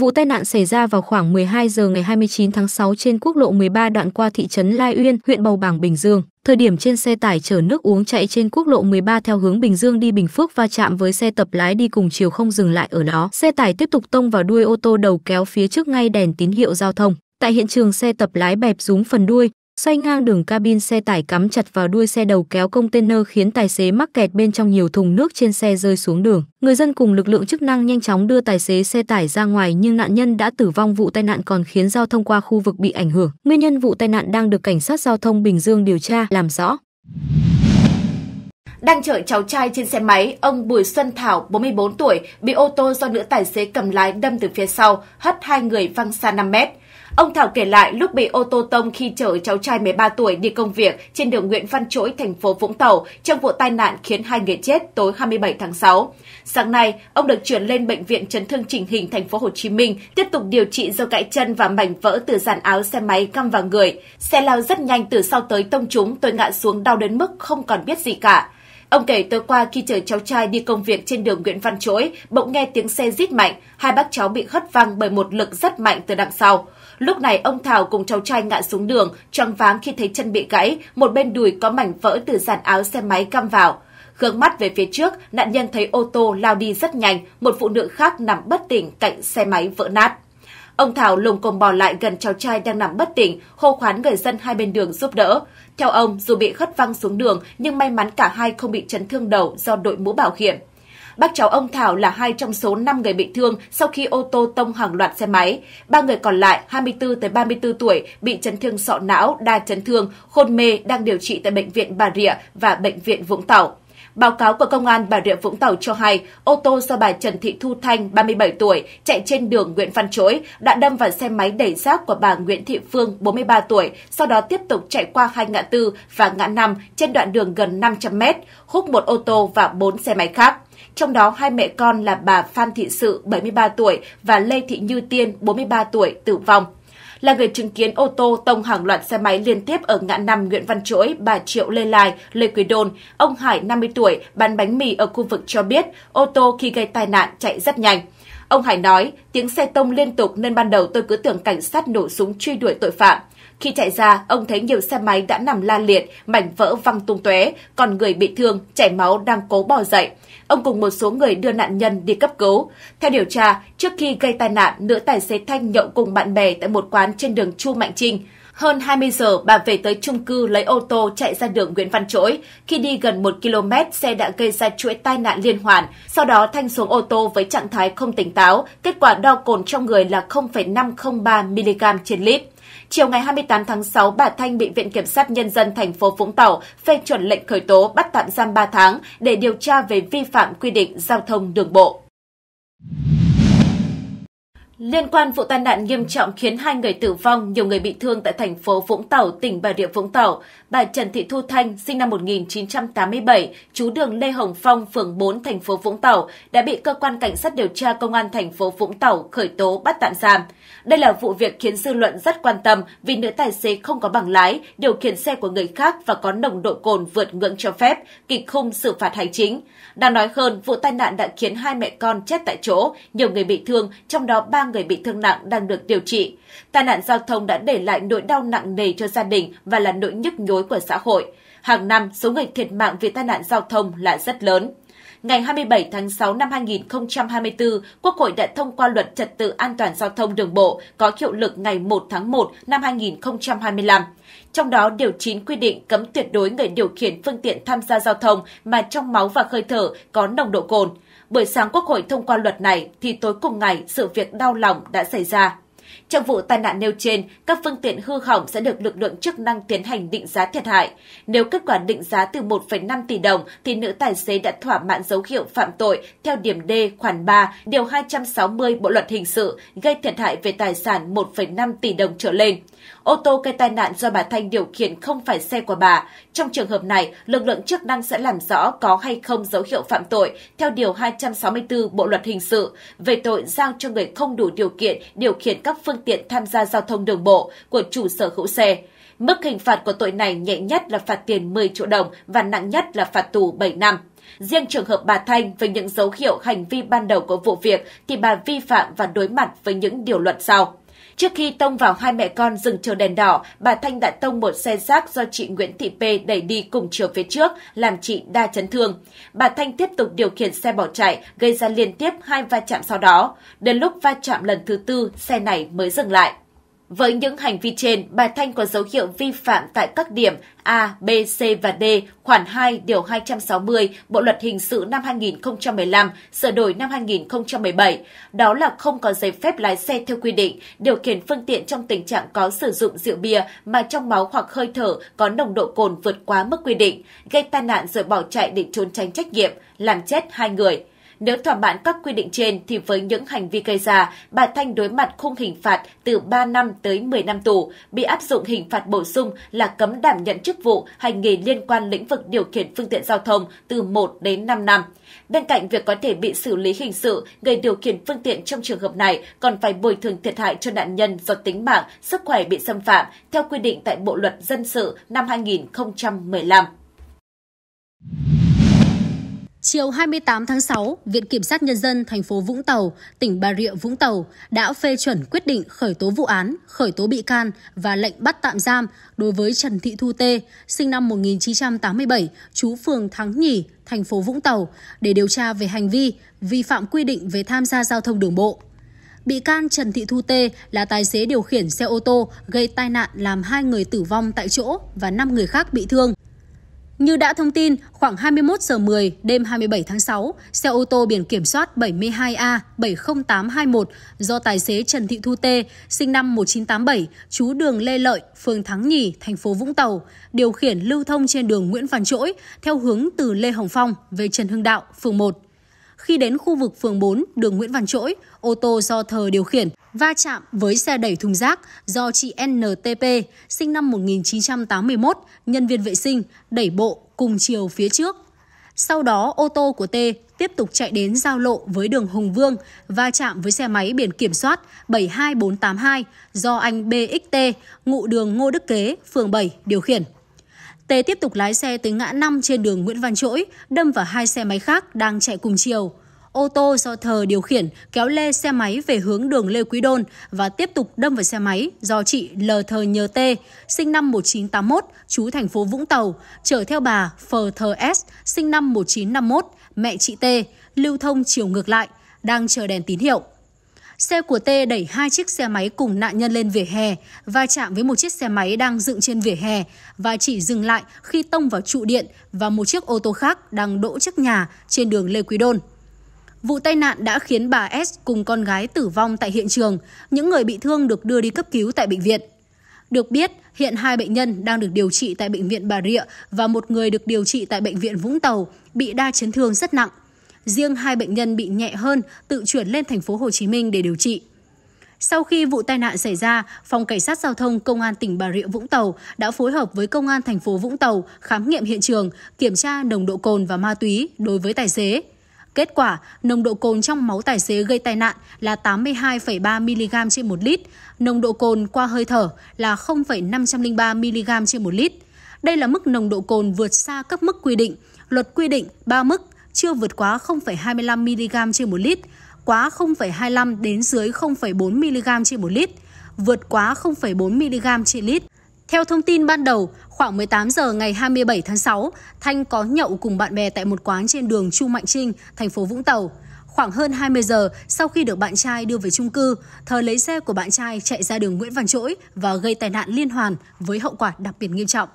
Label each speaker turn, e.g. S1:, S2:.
S1: Vụ tai nạn xảy ra vào khoảng 12 giờ ngày 29 tháng 6 trên quốc lộ 13 đoạn qua thị trấn Lai Uyên, huyện Bầu Bàng, Bình Dương. Thời điểm trên xe tải chở nước uống chạy trên quốc lộ 13 theo hướng Bình Dương đi Bình Phước va chạm với xe tập lái đi cùng chiều không dừng lại ở đó. Xe tải tiếp tục tông vào đuôi ô tô đầu kéo phía trước ngay đèn tín hiệu giao thông. Tại hiện trường xe tập lái bẹp rúm phần đuôi, xoay ngang đường cabin xe tải cắm chặt vào đuôi xe đầu kéo container khiến tài xế mắc kẹt bên trong nhiều thùng nước trên xe rơi xuống đường. Người dân cùng lực lượng chức năng nhanh chóng đưa tài xế xe tải ra ngoài nhưng nạn nhân đã tử vong vụ tai nạn còn khiến giao thông qua khu vực bị ảnh hưởng. Nguyên nhân vụ tai nạn đang được cảnh sát giao thông Bình Dương điều tra làm rõ.
S2: Đang chở cháu trai trên xe máy, ông Bùi Xuân Thảo, 44 tuổi, bị ô tô do nữ tài xế cầm lái đâm từ phía sau, hất hai người văng xa 5 mét. Ông Thảo kể lại lúc bị ô tô tông khi chở cháu trai 13 tuổi đi công việc trên đường Nguyễn Văn Chỗi, thành phố Vũng Tàu trong vụ tai nạn khiến hai người chết tối 27 tháng 6. Sáng nay, ông được chuyển lên bệnh viện chấn thương chỉnh hình thành phố Hồ Chí Minh tiếp tục điều trị do gãy chân và mảnh vỡ từ dàn áo xe máy căm vào người. Xe lao rất nhanh từ sau tới tông chúng, tôi ngã xuống đau đến mức không còn biết gì cả. Ông kể tối qua khi chở cháu trai đi công việc trên đường Nguyễn Văn Chỗi, bỗng nghe tiếng xe rít mạnh, hai bác cháu bị hất văng bởi một lực rất mạnh từ đằng sau. Lúc này ông Thảo cùng cháu trai ngã xuống đường, choáng váng khi thấy chân bị gãy, một bên đùi có mảnh vỡ từ dàn áo xe máy găm vào. Hướng mắt về phía trước, nạn nhân thấy ô tô lao đi rất nhanh, một phụ nữ khác nằm bất tỉnh cạnh xe máy vỡ nát. Ông Thảo lùng cồm bò lại gần cháu trai đang nằm bất tỉnh, hô khoán người dân hai bên đường giúp đỡ. Theo ông, dù bị khất văng xuống đường, nhưng may mắn cả hai không bị chấn thương đầu do đội mũ bảo hiểm. Bác cháu ông Thảo là hai trong số 5 người bị thương sau khi ô tô tông hàng loạt xe máy. Ba người còn lại 24 tới 34 tuổi bị chấn thương sọ não, đa chấn thương, hôn mê đang điều trị tại bệnh viện Bà Rịa và bệnh viện Vũng Tàu. Báo cáo của Công an Bà Rịa Vũng Tàu cho hay, ô tô do bà Trần Thị Thu Thanh, 37 tuổi, chạy trên đường Nguyễn Văn Chối đã đâm vào xe máy đẩy rác của bà Nguyễn Thị Phương, 43 tuổi, sau đó tiếp tục chạy qua hai ngã tư và ngã năm trên đoạn đường gần 500 mét, hút một ô tô và bốn xe máy khác trong đó hai mẹ con là bà Phan Thị Sự, 73 tuổi và Lê Thị Như Tiên, 43 tuổi, tử vong là người chứng kiến ô tô tông hàng loạt xe máy liên tiếp ở ngã năm Nguyễn Văn Chỗi, Bà Triệu Lê lai, Lê Quý Đôn, ông Hải 50 tuổi bán bánh mì ở khu vực cho biết ô tô khi gây tai nạn chạy rất nhanh. Ông Hải nói, tiếng xe tông liên tục nên ban đầu tôi cứ tưởng cảnh sát nổ súng truy đuổi tội phạm. Khi chạy ra, ông thấy nhiều xe máy đã nằm la liệt, mảnh vỡ văng tung tóe, còn người bị thương, chảy máu đang cố bò dậy. Ông cùng một số người đưa nạn nhân đi cấp cứu. Theo điều tra, Trước khi gây tai nạn, nữ tài xế Thanh nhậu cùng bạn bè tại một quán trên đường Chu Mạnh Trinh. Hơn 20 giờ, bà về tới chung cư lấy ô tô chạy ra đường Nguyễn Văn Trỗi. Khi đi gần 1 km, xe đã gây ra chuỗi tai nạn liên hoàn. Sau đó Thanh xuống ô tô với trạng thái không tỉnh táo. Kết quả đo cồn trong người là 0,503mg trên lít. Chiều ngày 28 tháng 6, bà Thanh bị Viện Kiểm sát Nhân dân thành phố Vũng Tàu phê chuẩn lệnh khởi tố bắt tạm giam 3 tháng để điều tra về vi phạm quy định giao thông đường bộ. Liên quan vụ tai nạn nghiêm trọng khiến hai người tử vong, nhiều người bị thương tại thành phố Vũng Tàu, tỉnh Bà Rịa Vũng Tàu, bà Trần Thị Thu Thanh, sinh năm 1987, trú đường Lê Hồng Phong, phường 4, thành phố Vũng Tàu, đã bị cơ quan cảnh sát điều tra công an thành phố Vũng Tàu khởi tố bắt tạm giam. Đây là vụ việc khiến dư luận rất quan tâm vì nữ tài xế không có bằng lái, điều khiển xe của người khác và có nồng độ cồn vượt ngưỡng cho phép, kịch khung xử phạt hành chính. Đang nói hơn, vụ tai nạn đã khiến hai mẹ con chết tại chỗ, nhiều người bị thương, trong đó ba người bị thương nặng đang được điều trị. Tai nạn giao thông đã để lại nỗi đau nặng nề cho gia đình và là nỗi nhức nhối của xã hội. Hàng năm, số người thiệt mạng vì tai nạn giao thông là rất lớn ngày 27 tháng 6 năm 2024, Quốc hội đã thông qua luật trật tự an toàn giao thông đường bộ có hiệu lực ngày 1 tháng 1 năm 2025. Trong đó, điều 9 quy định cấm tuyệt đối người điều khiển phương tiện tham gia giao thông mà trong máu và hơi thở có nồng độ cồn. Buổi sáng Quốc hội thông qua luật này thì tối cùng ngày sự việc đau lòng đã xảy ra. Trong vụ tai nạn nêu trên, các phương tiện hư hỏng sẽ được lực lượng chức năng tiến hành định giá thiệt hại. Nếu kết quả định giá từ 1,5 tỷ đồng thì nữ tài xế đã thỏa mãn dấu hiệu phạm tội theo điểm D khoản 3, điều 260 Bộ luật hình sự gây thiệt hại về tài sản 1,5 tỷ đồng trở lên. Ô tô gây tai nạn do bà Thanh điều khiển không phải xe của bà. Trong trường hợp này, lực lượng chức năng sẽ làm rõ có hay không dấu hiệu phạm tội theo Điều 264 Bộ Luật Hình sự về tội giao cho người không đủ điều kiện điều khiển các phương tiện tham gia giao thông đường bộ của chủ sở hữu xe. Mức hình phạt của tội này nhẹ nhất là phạt tiền 10 triệu đồng và nặng nhất là phạt tù 7 năm. Riêng trường hợp bà Thanh với những dấu hiệu hành vi ban đầu của vụ việc thì bà vi phạm và đối mặt với những điều luật sau. Trước khi tông vào hai mẹ con dừng chờ đèn đỏ, bà Thanh đã tông một xe rác do chị Nguyễn Thị P đẩy đi cùng chiều phía trước, làm chị đa chấn thương. Bà Thanh tiếp tục điều khiển xe bỏ chạy, gây ra liên tiếp hai va chạm sau đó. Đến lúc va chạm lần thứ tư, xe này mới dừng lại. Với những hành vi trên, bà Thanh có dấu hiệu vi phạm tại các điểm A, B, C và D, khoản 2, điều 260 Bộ luật hình sự năm 2015, sửa đổi năm 2017. Đó là không có giấy phép lái xe theo quy định, điều khiển phương tiện trong tình trạng có sử dụng rượu bia mà trong máu hoặc hơi thở có nồng độ cồn vượt quá mức quy định, gây tai nạn rồi bỏ chạy để trốn tránh trách nhiệm, làm chết hai người. Nếu thỏa mãn các quy định trên thì với những hành vi gây ra, bà Thanh đối mặt khung hình phạt từ 3 năm tới 10 năm tù, bị áp dụng hình phạt bổ sung là cấm đảm nhận chức vụ hành nghề liên quan lĩnh vực điều khiển phương tiện giao thông từ 1 đến 5 năm. Bên cạnh việc có thể bị xử lý hình sự, người điều khiển phương tiện trong trường hợp này còn phải bồi thường thiệt hại cho nạn nhân do tính mạng, sức khỏe bị xâm phạm theo quy định tại Bộ luật dân sự năm 2015.
S1: Chiều 28 tháng 6, Viện Kiểm sát Nhân dân thành phố Vũng Tàu, tỉnh Bà Rịa Vũng Tàu đã phê chuẩn quyết định khởi tố vụ án, khởi tố bị can và lệnh bắt tạm giam đối với Trần Thị Thu Tê, sinh năm 1987, trú phường Thắng Nhì, thành phố Vũng Tàu, để điều tra về hành vi vi phạm quy định về tham gia giao thông đường bộ. Bị can Trần Thị Thu Tê là tài xế điều khiển xe ô tô gây tai nạn làm hai người tử vong tại chỗ và 5 người khác bị thương. Như đã thông tin, khoảng 21 giờ 10 đêm 27 tháng 6, xe ô tô biển kiểm soát 72A70821 do tài xế Trần Thị Thu Tê, sinh năm 1987, trú đường Lê Lợi, phường Thắng Nhì, thành phố Vũng Tàu, điều khiển lưu thông trên đường Nguyễn Văn Trỗi theo hướng từ Lê Hồng Phong về Trần Hưng Đạo, phường 1. Khi đến khu vực phường 4, đường Nguyễn Văn Trỗi, ô tô do Thờ điều khiển va chạm với xe đẩy thùng rác do chị NTP, sinh năm 1981, nhân viên vệ sinh, đẩy bộ cùng chiều phía trước. Sau đó, ô tô của T tiếp tục chạy đến giao lộ với đường Hùng Vương, va chạm với xe máy biển kiểm soát 72482 do anh BXT, ngụ đường Ngô Đức Kế, phường 7, điều khiển. Tê tiếp tục lái xe tới ngã năm trên đường Nguyễn Văn Trỗi, đâm vào hai xe máy khác đang chạy cùng chiều. Ô tô do Thờ điều khiển kéo lê xe máy về hướng đường Lê Quý Đôn và tiếp tục đâm vào xe máy do chị L Thờ Nhờ T, sinh năm 1981, chú thành phố Vũng Tàu, chở theo bà Phờ Thờ S, sinh năm 1951, mẹ chị T, lưu thông chiều ngược lại, đang chờ đèn tín hiệu. Xe của T đẩy hai chiếc xe máy cùng nạn nhân lên vỉa hè, va chạm với một chiếc xe máy đang dựng trên vỉa hè và chỉ dừng lại khi tông vào trụ điện và một chiếc ô tô khác đang đỗ trước nhà trên đường Lê Quý Đôn. Vụ tai nạn đã khiến bà S cùng con gái tử vong tại hiện trường, những người bị thương được đưa đi cấp cứu tại bệnh viện. Được biết, hiện hai bệnh nhân đang được điều trị tại bệnh viện Bà Rịa và một người được điều trị tại bệnh viện Vũng Tàu bị đa chấn thương rất nặng riêng hai bệnh nhân bị nhẹ hơn tự chuyển lên thành phố Hồ Chí Minh để điều trị. Sau khi vụ tai nạn xảy ra, Phòng Cảnh sát Giao thông Công an tỉnh Bà Rịa Vũng Tàu đã phối hợp với Công an thành phố Vũng Tàu khám nghiệm hiện trường, kiểm tra nồng độ cồn và ma túy đối với tài xế. Kết quả, nồng độ cồn trong máu tài xế gây tai nạn là 82,3 mg trên 1 lít, nồng độ cồn qua hơi thở là 0,503 mg trên 1 lít. Đây là mức nồng độ cồn vượt xa các mức quy định. Luật quy định 3 mức chưa vượt quá 0,25 mg trên 1 lít, quá 0,25 đến dưới 0,4 mg trên 1 lít, vượt quá 0,4 mg trên lít. Theo thông tin ban đầu, khoảng 18 giờ ngày 27 tháng 6, Thanh có nhậu cùng bạn bè tại một quán trên đường Chu Mạnh Trinh, thành phố Vũng Tàu. Khoảng hơn 20 giờ, sau khi được bạn trai đưa về chung cư, Thờ lấy xe của bạn trai chạy ra đường Nguyễn Văn Trỗi và gây tai nạn liên hoàn với hậu quả đặc biệt nghiêm trọng.